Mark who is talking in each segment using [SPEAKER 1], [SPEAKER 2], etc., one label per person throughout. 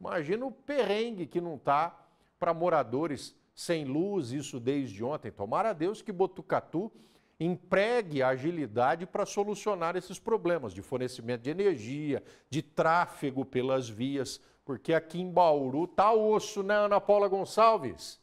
[SPEAKER 1] Imagina o perrengue que não está para moradores sem luz, isso desde ontem. Tomara a Deus que Botucatu empregue a agilidade para solucionar esses problemas de fornecimento de energia, de tráfego pelas vias, porque aqui em Bauru tá osso, né, Ana Paula Gonçalves?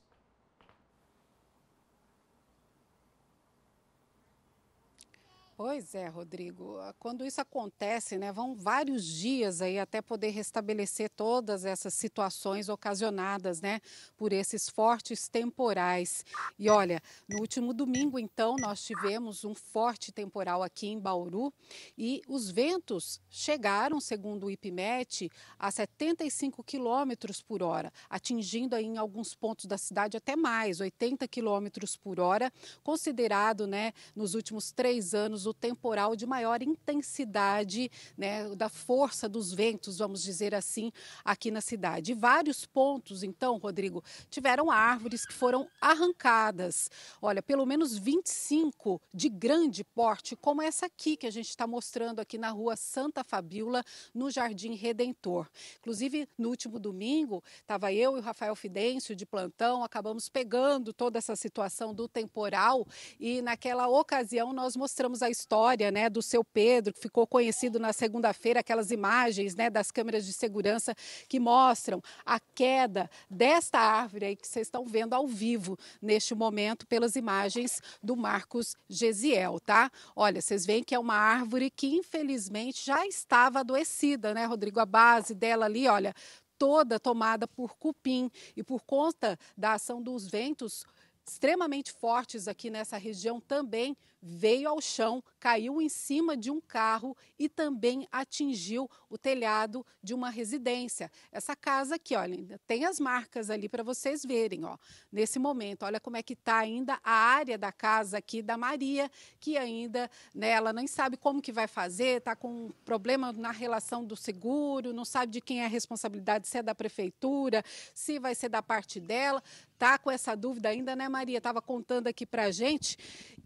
[SPEAKER 1] Pois é, Rodrigo. Ah, quando isso acontece, né, vão vários dias aí até poder restabelecer todas essas situações ocasionadas, né, por esses fortes temporais. E olha, no último domingo, então, nós tivemos um forte temporal aqui em Bauru e os ventos chegaram, segundo o IPMET, a 75 quilômetros por hora, atingindo aí em alguns pontos da cidade até mais, 80 quilômetros por hora, considerado, né, nos últimos três anos aviso temporal de maior intensidade, né, da força dos ventos, vamos dizer assim, aqui na cidade. Vários pontos, então, Rodrigo, tiveram árvores que foram arrancadas. Olha, pelo menos 25 de grande porte, como essa aqui que a gente está mostrando aqui na rua Santa Fabiola, no Jardim Redentor. Inclusive, no último domingo, estava eu e o Rafael Fidêncio de plantão, acabamos pegando toda essa situação do temporal e naquela ocasião nós mostramos a história né, do seu Pedro, que ficou conhecido na segunda-feira, aquelas imagens né, das câmeras de segurança que mostram a queda desta árvore aí que vocês estão vendo ao vivo neste momento pelas imagens do Marcos Gesiel, tá? Olha, vocês veem que é uma árvore que infelizmente já estava adoecida, né, Rodrigo? A base dela ali, olha, toda tomada por cupim e por conta da ação dos ventos extremamente fortes aqui nessa região também veio ao chão, caiu em cima de um carro e também atingiu o telhado de uma residência. Essa casa aqui, olha, tem as marcas ali para vocês verem, ó. Nesse momento, olha como é que está ainda a área da casa aqui da Maria, que ainda, né, ela nem sabe como que vai fazer, está com um problema na relação do seguro, não sabe de quem é a responsabilidade, se é da prefeitura, se vai ser da parte dela tá com essa dúvida ainda, né, Maria? Estava contando aqui para a gente.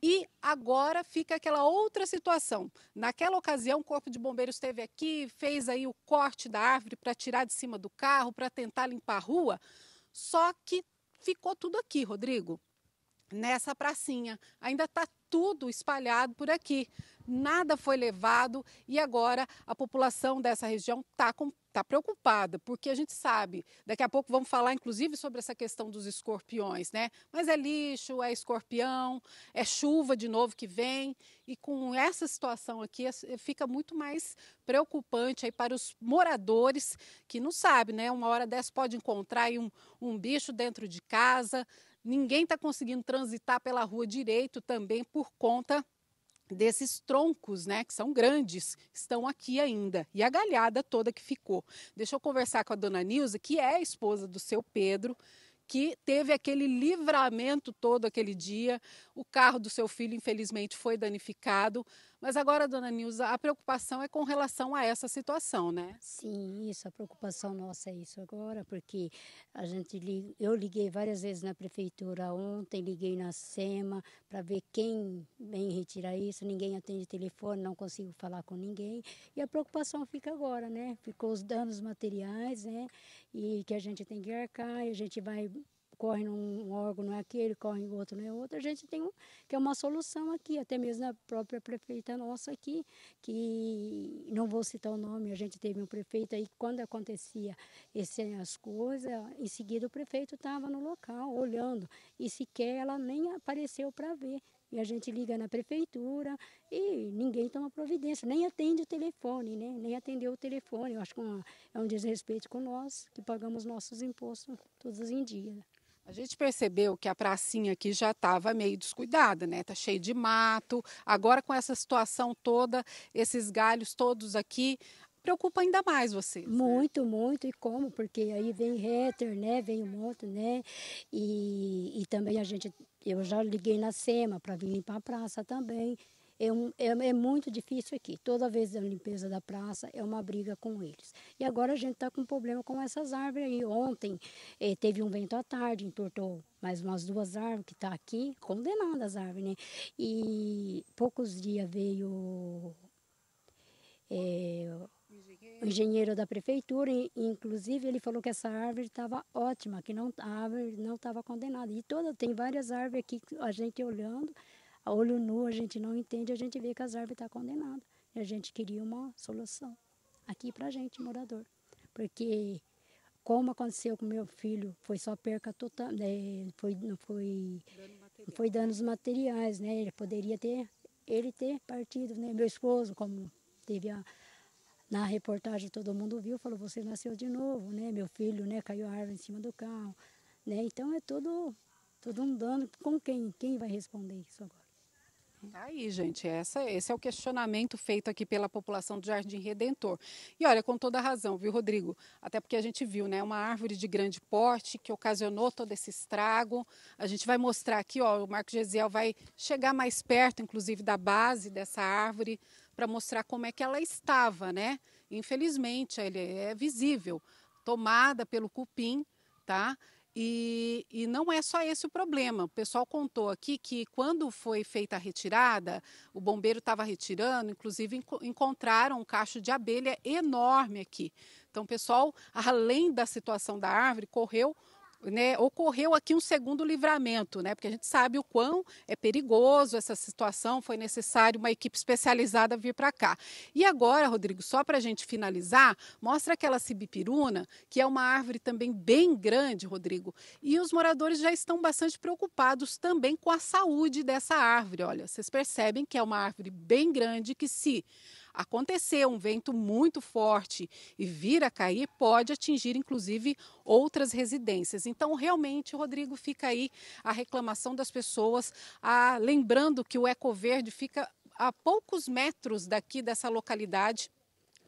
[SPEAKER 1] E agora fica aquela outra situação. Naquela ocasião, o Corpo de Bombeiros esteve aqui, fez aí o corte da árvore para tirar de cima do carro, para tentar limpar a rua. Só que ficou tudo aqui, Rodrigo. Nessa pracinha. Ainda está tudo espalhado por aqui. Nada foi levado e agora a população dessa região está com está preocupada, porque a gente sabe, daqui a pouco vamos falar inclusive sobre essa questão dos escorpiões, né? Mas é lixo, é escorpião, é chuva de novo que vem, e com essa situação aqui eh, fica muito mais preocupante aí para os moradores que não sabem, né? Uma hora dessa pode encontrar um, um bicho dentro de casa, ninguém está conseguindo transitar pela rua direito também por conta desses troncos, né, que são grandes, estão aqui ainda. E a galhada toda que ficou. Deixa eu conversar com a dona Nilza, que é a esposa do seu Pedro, que teve aquele livramento todo aquele dia. O carro do seu filho, infelizmente, foi danificado. Mas agora, dona Nilza,
[SPEAKER 2] a preocupação é com relação a essa situação, né? Sim, isso, a preocupação nossa é isso agora, porque a gente eu liguei várias vezes na prefeitura ontem, liguei na SEMA para ver quem vem retirar isso, ninguém atende telefone, não consigo falar com ninguém. E a preocupação fica agora, né? Ficou os danos materiais, né? E que a gente tem que arcar, e a gente vai corre num órgão, não é aquele, corre em outro, não é outro. A gente tem um, que é uma solução aqui, até mesmo na própria prefeita nossa aqui, que não vou citar o nome, a gente teve um prefeito aí, quando acontecia essas coisas, em seguida o prefeito estava no local, olhando, e sequer ela nem apareceu para ver. E a gente liga na prefeitura e ninguém toma providência, nem atende o telefone, né? nem atendeu o telefone. Eu acho que é, é um desrespeito com nós, que pagamos nossos impostos todos em dia.
[SPEAKER 1] A gente percebeu que a pracinha aqui já estava meio descuidada, né? Tá cheio de mato. Agora com essa situação toda,
[SPEAKER 2] esses galhos todos aqui preocupa ainda mais vocês. Né? Muito, né? muito. E como? Porque aí vem hater, né? Vem um monte, né? E, e também a gente, eu já liguei na SEMA para vir limpar a praça também. É, um, é, é, muito difícil aqui. Toda vez a limpeza da praça é uma briga com eles. E agora a gente está com um problema com essas árvores aí. Ontem eh, teve um vento à tarde, entortou mais umas duas árvores que estão tá aqui, condenadas as árvores, né? E poucos dias veio eh, o engenheiro da prefeitura, e, inclusive ele falou que essa árvore estava ótima, que não, a árvore não estava condenada. E toda, tem várias árvores aqui, a gente olhando, a olho nu a gente não entende, a gente vê que as árvores estão tá condenadas. E a gente queria uma solução aqui para a gente, morador. Porque como aconteceu com meu filho, foi só perca total, né? foi, não foi, não foi danos materiais, né? Ele poderia ter, ele ter partido, né? Meu esposo, como teve a, na reportagem todo mundo viu, falou, você nasceu de novo, né? Meu filho, né? Caiu a árvore em cima do carro, né? Então é todo, todo um dano, com quem? Quem vai responder isso agora?
[SPEAKER 1] Tá aí, gente, essa, esse é o questionamento feito aqui pela população do Jardim Redentor. E olha, com toda razão, viu, Rodrigo? Até porque a gente viu, né, uma árvore de grande porte que ocasionou todo esse estrago. A gente vai mostrar aqui, ó, o Marco Gesiel vai chegar mais perto, inclusive, da base dessa árvore para mostrar como é que ela estava, né? Infelizmente, ele é visível, tomada pelo cupim, tá? E, e, não é só esse o problema. O pessoal contou aqui que quando foi feita a retirada, o bombeiro estava retirando, inclusive encontraram um cacho de abelha enorme aqui. Então, o pessoal, além da situação da árvore, correu né, ocorreu aqui um segundo livramento, né, porque a gente sabe o quão é perigoso essa situação, foi necessário uma equipe especializada vir para cá. E agora, Rodrigo, só para a gente finalizar, mostra aquela cibipiruna, que é uma árvore também bem grande, Rodrigo, e os moradores já estão bastante preocupados também com a saúde dessa árvore. Olha, vocês percebem que é uma árvore bem grande que se acontecer um vento muito forte e vir a cair, pode atingir inclusive outras residências. Então, realmente, Rodrigo, fica aí a reclamação das pessoas, a, lembrando que o Ecoverde fica a poucos metros daqui dessa localidade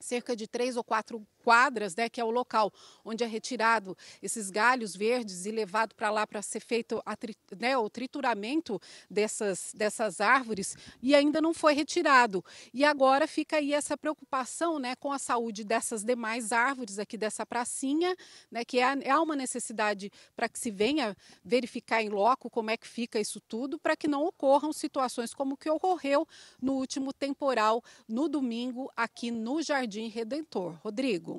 [SPEAKER 1] cerca de três ou quatro quadras, né, que é o local onde é retirado esses galhos verdes e levado para lá para ser feito a, né, o trituramento dessas, dessas árvores e ainda não foi retirado. E agora fica aí essa preocupação né, com a saúde dessas demais árvores aqui dessa pracinha, né, que é, é uma necessidade para que se venha verificar em loco como é que fica isso tudo, para que não ocorram situações como o que ocorreu no último temporal, no domingo, aqui no Jardim Jardim Redentor. Rodrigo.